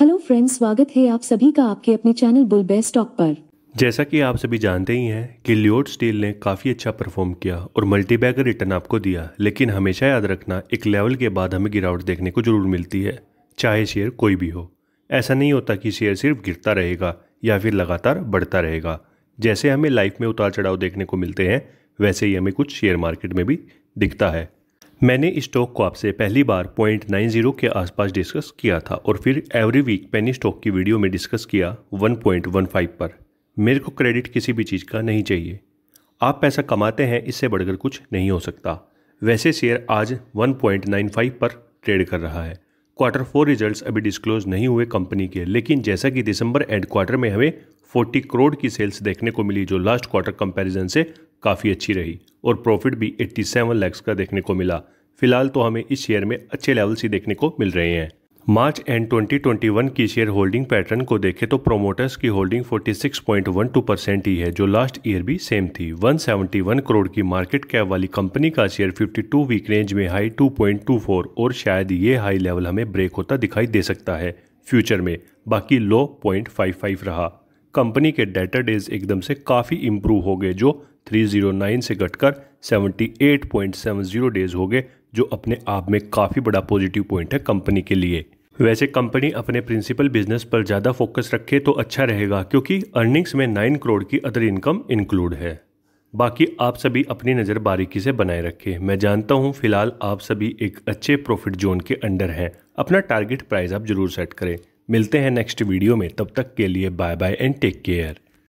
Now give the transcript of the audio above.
hello friends स्वागत है आप सभी का आपके अपने चैनल बुल बेस्ट स्टॉक पर जैसा कि आप सभी जानते ही हैं कि लियोड स्टील ने काफ़ी अच्छा परफॉर्म किया और मल्टीबैगर रिटर्न आपको दिया लेकिन हमेशा याद रखना एक लेवल के बाद हमें गिरावट देखने को जरूर मिलती है चाहे शेयर कोई भी हो ऐसा नहीं होता कि शेयर सिर्फ गिरता रहेगा या फिर लगातार बढ़ता रहेगा जैसे हमें लाइफ में उतार चढ़ाव देखने को मिलते हैं वैसे ही हमें कुछ शेयर मार्केट में भी दिखता है मैंने स्टॉक को आपसे पहली बार पॉइंट नाइन जीरो के आसपास डिस्कस किया था और फिर एवरी वीक मैंने स्टॉक की वीडियो में डिस्कस किया वन पॉइंट वन फाइव पर मेरे को क्रेडिट किसी भी चीज़ का नहीं चाहिए आप पैसा कमाते हैं इससे बढ़कर कुछ नहीं हो सकता वैसे शेयर आज वन पॉइंट नाइन फाइव पर ट्रेड कर रहा है क्वार्टर फोर रिजल्ट अभी डिस्क्लोज नहीं हुए कंपनी के लेकिन जैसा कि दिसंबर एंड क्वार्टर में हमें 40 करोड़ की सेल्स देखने को मिली जो लास्ट क्वार्टर कंपैरिजन से काफ़ी अच्छी रही और प्रॉफिट भी 87 लैक्स का देखने को मिला फिलहाल तो हमें इस शेयर में अच्छे लेवल से देखने को मिल रहे हैं मार्च एंड 2021 की शेयर होल्डिंग पैटर्न को देखें तो प्रोमोटर्स की होल्डिंग 46.12 परसेंट ही है जो लास्ट ईयर भी सेम थी 171 करोड़ की मार्केट कैप वाली कंपनी का शेयर 52 वीक रेंज में हाई 2.24 और शायद ये हाई लेवल हमें ब्रेक होता दिखाई दे सकता है फ्यूचर में बाकी लो पॉइंट रहा कंपनी के डेटा डेज एकदम से काफ़ी इम्प्रूव हो गए जो 309 से घटकर 78.70 डेज हो गए जो अपने आप में काफ़ी बड़ा पॉजिटिव पॉइंट है कंपनी के लिए वैसे कंपनी अपने प्रिंसिपल बिजनेस पर ज़्यादा फोकस रखे तो अच्छा रहेगा क्योंकि अर्निंग्स में नाइन करोड़ की अदर इनकम इंक्लूड है बाकी आप सभी अपनी नज़र बारीकी से बनाए रखें मैं जानता हूं फिलहाल आप सभी एक अच्छे प्रॉफिट जोन के अंडर हैं अपना टारगेट प्राइस आप जरूर सेट करें मिलते हैं नेक्स्ट वीडियो में तब तक के लिए bye bye and take care